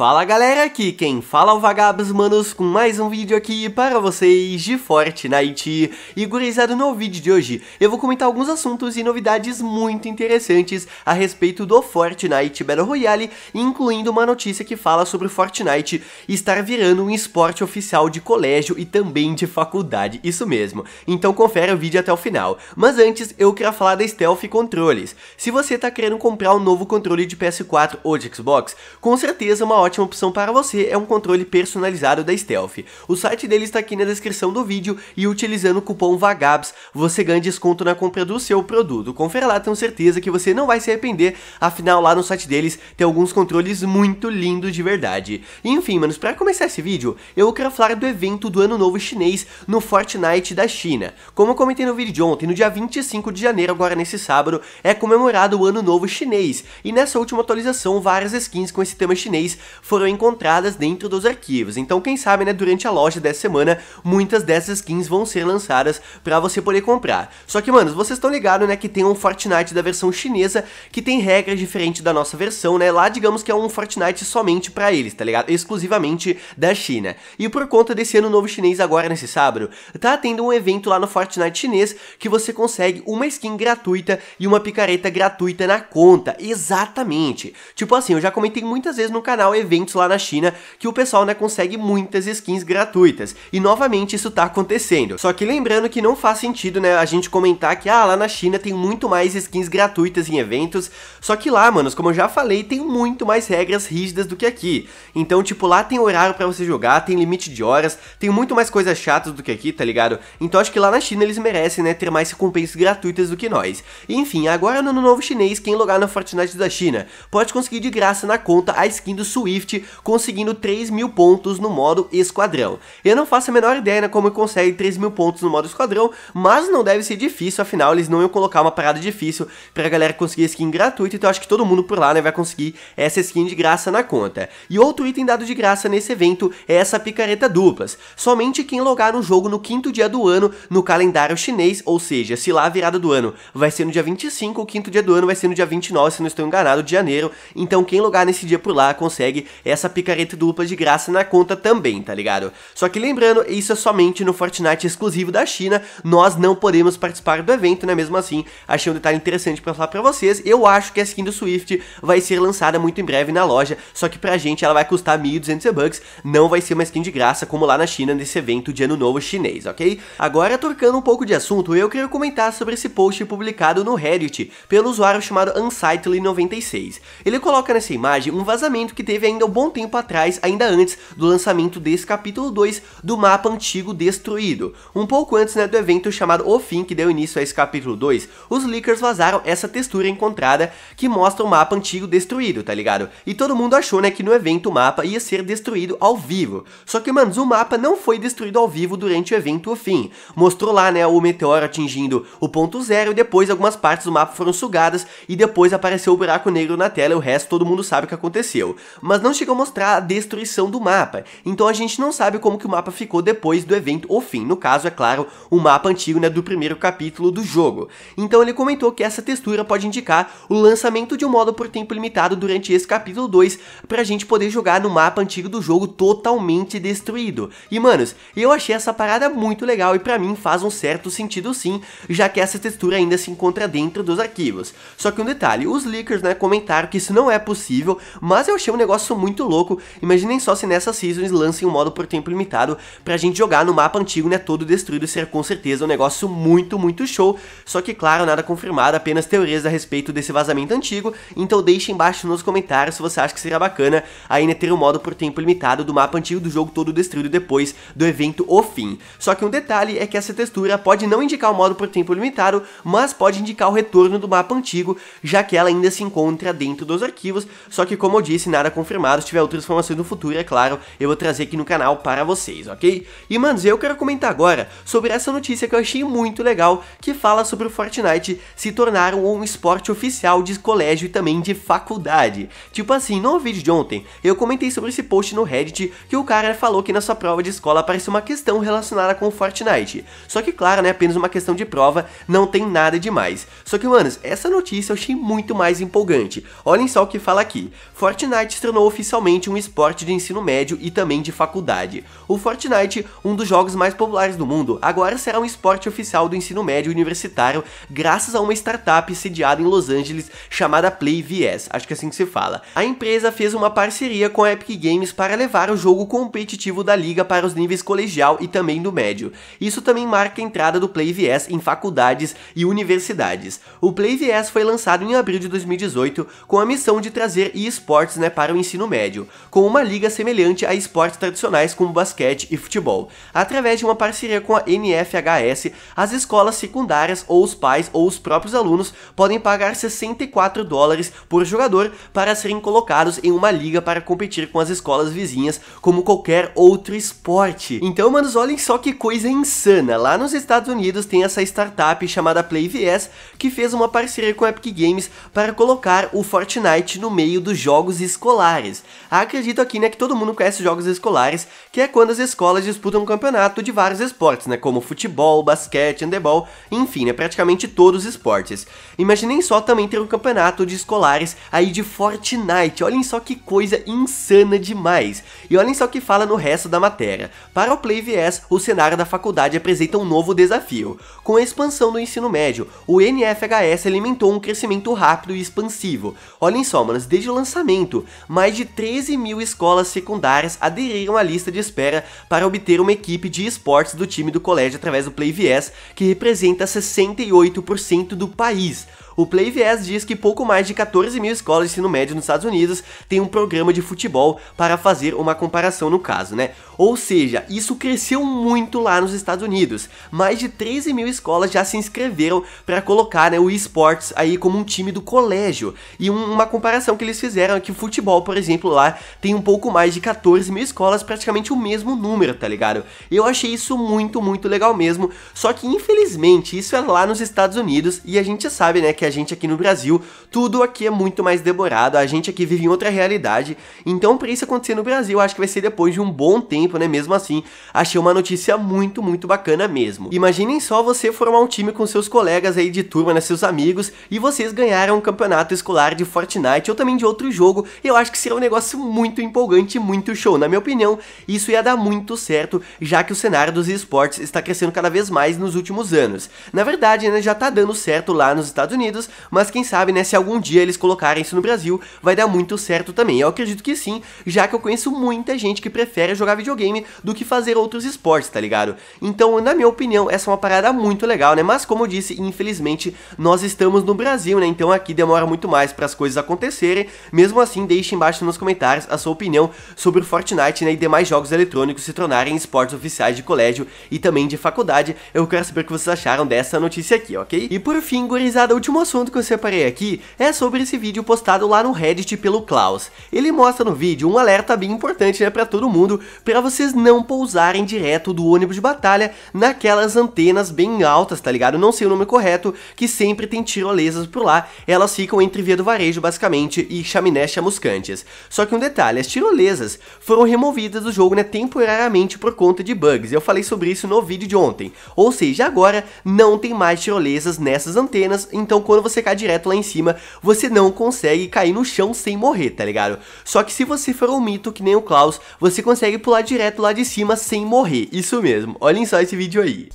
Fala galera, aqui quem fala é o Vagabos Manos com mais um vídeo aqui para vocês de Fortnite. E gurizado, no vídeo de hoje eu vou comentar alguns assuntos e novidades muito interessantes a respeito do Fortnite Battle Royale, incluindo uma notícia que fala sobre o Fortnite estar virando um esporte oficial de colégio e também de faculdade, isso mesmo. Então confere o vídeo até o final. Mas antes, eu queria falar da Stealth Controles. Se você está querendo comprar um novo controle de PS4 ou de Xbox, com certeza uma ótima ótima opção para você é um controle personalizado da Stealth. O site dele está aqui na descrição do vídeo e utilizando o cupom VAGABS você ganha desconto na compra do seu produto. Confere lá, tenho certeza que você não vai se arrepender, afinal lá no site deles tem alguns controles muito lindos de verdade. Enfim, manos, para começar esse vídeo, eu quero falar do evento do Ano Novo Chinês no Fortnite da China. Como eu comentei no vídeo de ontem, no dia 25 de janeiro, agora nesse sábado, é comemorado o Ano Novo Chinês, e nessa última atualização várias skins com esse tema chinês foram encontradas dentro dos arquivos. Então, quem sabe, né, durante a loja dessa semana, muitas dessas skins vão ser lançadas para você poder comprar. Só que, mano, vocês estão ligados, né, que tem um Fortnite da versão chinesa que tem regras diferentes da nossa versão, né? Lá, digamos que é um Fortnite somente para eles, tá ligado? Exclusivamente da China. E por conta desse ano novo chinês agora nesse sábado, tá tendo um evento lá no Fortnite chinês que você consegue uma skin gratuita e uma picareta gratuita na conta. Exatamente. Tipo assim, eu já comentei muitas vezes no canal eventos lá na China que o pessoal né, consegue muitas skins gratuitas. E novamente isso tá acontecendo. Só que lembrando que não faz sentido né, a gente comentar que ah, lá na China tem muito mais skins gratuitas em eventos. Só que lá, manos, como eu já falei, tem muito mais regras rígidas do que aqui. Então, tipo, lá tem horário para você jogar, tem limite de horas, tem muito mais coisas chatas do que aqui, tá ligado? Então acho que lá na China eles merecem, né, ter mais recompensas gratuitas do que nós. Enfim, agora no novo chinês, quem logar na Fortnite da China pode conseguir de graça na conta a skin do Switch Swift, conseguindo 3 mil pontos no modo esquadrão. Eu não faço a menor ideia né, como ele consegue 3 mil pontos no modo esquadrão, mas não deve ser difícil, afinal eles não iam colocar uma parada difícil pra galera conseguir skin gratuita, então acho que todo mundo por lá né, vai conseguir essa skin de graça na conta. E outro item dado de graça nesse evento é essa picareta duplas. Somente quem logar no jogo no quinto dia do ano no calendário chinês, ou seja, se lá a virada do ano vai ser no dia 25, o quinto dia do ano vai ser no dia 29, se não estou enganado, de janeiro. Então quem logar nesse dia por lá consegue consegue essa picareta dupla de graça na conta também, tá ligado? Só que lembrando, isso é somente no Fortnite exclusivo da China, nós não podemos participar do evento, né? Mesmo assim, achei um detalhe interessante para falar para vocês, eu acho que a skin do Swift vai ser lançada muito em breve na loja, só que pra gente ela vai custar 1.200 bucks, não vai ser uma skin de graça como lá na China nesse evento de ano novo chinês, ok? Agora, trocando um pouco de assunto, eu queria comentar sobre esse post publicado no Reddit pelo usuário chamado Unsightly96. Ele coloca nessa imagem um vazamento que teve ainda um bom tempo atrás, ainda antes do lançamento desse capítulo 2 do mapa antigo destruído. Um pouco antes né, do evento chamado O Fim, que deu início a esse capítulo 2, os leakers vazaram essa textura encontrada que mostra o mapa antigo destruído, tá ligado? E todo mundo achou né, que no evento o mapa ia ser destruído ao vivo. Só que, mano, o mapa não foi destruído ao vivo durante o evento O Fim. Mostrou lá né, o meteoro atingindo o ponto zero e depois algumas partes do mapa foram sugadas e depois apareceu o buraco negro na tela e o resto todo mundo sabe o que aconteceu. Mas não chegou a mostrar a destruição do mapa, então a gente não sabe como que o mapa ficou depois do evento ou fim, no caso, é claro, o mapa antigo né, do primeiro capítulo do jogo. Então ele comentou que essa textura pode indicar o lançamento de um modo por tempo limitado durante esse capítulo 2, pra gente poder jogar no mapa antigo do jogo totalmente destruído. E manos, eu achei essa parada muito legal e pra mim faz um certo sentido sim, já que essa textura ainda se encontra dentro dos arquivos. Só que um detalhe, os leakers né, comentaram que isso não é possível, mas eu achei um negócio muito louco. Imaginem só se nessa seasons lancem um modo por tempo limitado pra gente jogar no mapa antigo, né, todo destruído, ser com certeza um negócio muito, muito show. Só que, claro, nada confirmado, apenas teorias a respeito desse vazamento antigo, então deixe embaixo nos comentários se você acha que seria bacana ainda né, ter um modo por tempo limitado do mapa antigo do jogo todo destruído depois do evento O Fim. Só que um detalhe é que essa textura pode não indicar o modo por tempo limitado, mas pode indicar o retorno do mapa antigo, já que ela ainda se encontra dentro dos arquivos, só que como eu disse, nada confirmado se tiver outras informações no futuro, é claro, eu vou trazer aqui no canal para vocês, ok? E, manos, eu quero comentar agora sobre essa notícia que eu achei muito legal, que fala sobre o Fortnite se tornar um esporte oficial de colégio e também de faculdade. Tipo assim, no vídeo de ontem, eu comentei sobre esse post no Reddit que o cara falou que na sua prova de escola apareceu uma questão relacionada com o Fortnite. Só que, claro, né, apenas uma questão de prova, não tem nada demais. Só que, manos, essa notícia eu achei muito mais empolgante. Olhem só o que fala aqui. Fortnite se tornou oficialmente um esporte de ensino médio e também de faculdade. O Fortnite, um dos jogos mais populares do mundo, agora será um esporte oficial do ensino médio universitário graças a uma startup sediada em Los Angeles chamada PlayVS, acho que é assim que se fala. A empresa fez uma parceria com a Epic Games para levar o jogo competitivo da liga para os níveis colegial e também do médio. Isso também marca a entrada do PlayVS em faculdades e universidades. O PlayVS foi lançado em abril de 2018 com a missão de trazer esportes né, para o ensino ensino médio, com uma liga semelhante a esportes tradicionais como basquete e futebol. Através de uma parceria com a NFHS, as escolas secundárias ou os pais ou os próprios alunos podem pagar 64 dólares por jogador para serem colocados em uma liga para competir com as escolas vizinhas como qualquer outro esporte. Então, manos, olhem só que coisa insana. Lá nos Estados Unidos tem essa startup chamada PlayVS que fez uma parceria com a Epic Games para colocar o Fortnite no meio dos jogos escolares escolares. Acredito aqui, né, que todo mundo conhece jogos escolares, que é quando as escolas disputam um campeonato de vários esportes, né, como futebol, basquete, handebol, enfim, né, praticamente todos os esportes. Imaginem só também ter um campeonato de escolares aí de Fortnite, olhem só que coisa insana demais. E olhem só o que fala no resto da matéria. Para o PlayVS, o cenário da faculdade apresenta um novo desafio. Com a expansão do ensino médio, o NFHS alimentou um crescimento rápido e expansivo. Olhem só, manos, desde o lançamento, mais mais de 13 mil escolas secundárias aderiram à lista de espera para obter uma equipe de esportes do time do colégio através do PlayVS, que representa 68% do país. O PlayVS diz que pouco mais de 14 mil escolas de ensino médio nos Estados Unidos têm um programa de futebol para fazer uma comparação no caso, né? Ou seja, isso cresceu muito lá nos Estados Unidos. Mais de 13 mil escolas já se inscreveram para colocar né, o esportes aí como um time do colégio. E um, uma comparação que eles fizeram é que o futebol, por exemplo, lá tem um pouco mais de 14 mil escolas, praticamente o mesmo número, tá ligado? Eu achei isso muito, muito legal mesmo. Só que infelizmente isso é lá nos Estados Unidos e a gente sabe, né, que a a gente aqui no Brasil, tudo aqui é muito mais demorado, a gente aqui vive em outra realidade. Então, para isso acontecer no Brasil, acho que vai ser depois de um bom tempo, né? Mesmo assim, achei uma notícia muito, muito bacana mesmo. Imaginem só você formar um time com seus colegas aí de turma, né, seus amigos, e vocês ganharam um campeonato escolar de Fortnite ou também de outro jogo. Eu acho que será um negócio muito empolgante, muito show. Na minha opinião, isso ia dar muito certo, já que o cenário dos esportes está crescendo cada vez mais nos últimos anos. Na verdade, né, já tá dando certo lá nos Estados Unidos mas quem sabe, né, se algum dia eles colocarem isso no Brasil, vai dar muito certo também. Eu acredito que sim, já que eu conheço muita gente que prefere jogar videogame do que fazer outros esportes, tá ligado? Então, na minha opinião, essa é uma parada muito legal, né? Mas como eu disse, infelizmente, nós estamos no Brasil, né? Então aqui demora muito mais para as coisas acontecerem. Mesmo assim, deixe embaixo nos comentários a sua opinião sobre o Fortnite, né, e demais jogos eletrônicos se tornarem esportes oficiais de colégio e também de faculdade. Eu quero saber o que vocês acharam dessa notícia aqui, ok? E por fim, gurizada, último um assunto que eu separei aqui é sobre esse vídeo postado lá no Reddit pelo Klaus. Ele mostra no vídeo um alerta bem importante né, para todo mundo, para vocês não pousarem direto do ônibus de batalha naquelas antenas bem altas, tá ligado? Não sei o nome correto, que sempre tem tirolesas por lá, elas ficam entre via do varejo basicamente e chaminés chamuscantes. Só que um detalhe, as tirolesas foram removidas do jogo né, temporariamente por conta de bugs, eu falei sobre isso no vídeo de ontem. Ou seja, agora não tem mais tirolesas nessas antenas, então quando você cai direto lá em cima, você não consegue cair no chão sem morrer, tá ligado? Só que se você for um mito que nem o Klaus, você consegue pular direto lá de cima sem morrer, isso mesmo. Olhem só esse vídeo aí.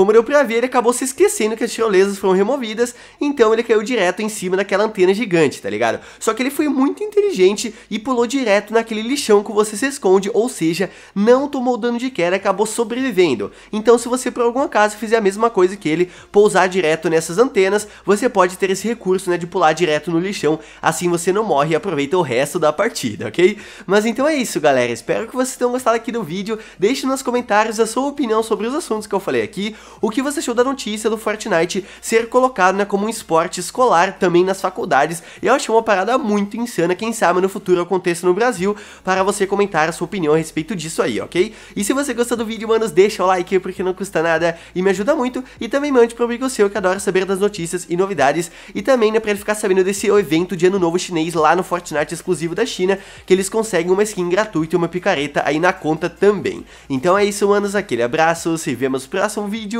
Como deu pra ver, ele acabou se esquecendo que as tirolesas foram removidas, então ele caiu direto em cima daquela antena gigante, tá ligado? Só que ele foi muito inteligente e pulou direto naquele lixão que você se esconde, ou seja, não tomou dano de queda e acabou sobrevivendo. Então se você por algum acaso fizer a mesma coisa que ele, pousar direto nessas antenas, você pode ter esse recurso né, de pular direto no lixão, assim você não morre e aproveita o resto da partida, ok? Mas então é isso galera, espero que vocês tenham gostado aqui do vídeo, deixe nos comentários a sua opinião sobre os assuntos que eu falei aqui, o que você achou da notícia do Fortnite ser colocado né, como um esporte escolar também nas faculdades. Eu achei uma parada muito insana, quem sabe no futuro aconteça no Brasil, para você comentar a sua opinião a respeito disso aí, ok? E se você gostou do vídeo, manos, deixa o like porque não custa nada e me ajuda muito. E também mande para o amigo seu que adora saber das notícias e novidades. E também, né, para ele ficar sabendo desse evento de ano novo chinês lá no Fortnite exclusivo da China, que eles conseguem uma skin gratuita e uma picareta aí na conta também. Então é isso, manos, aquele abraço, se vemos no próximo vídeo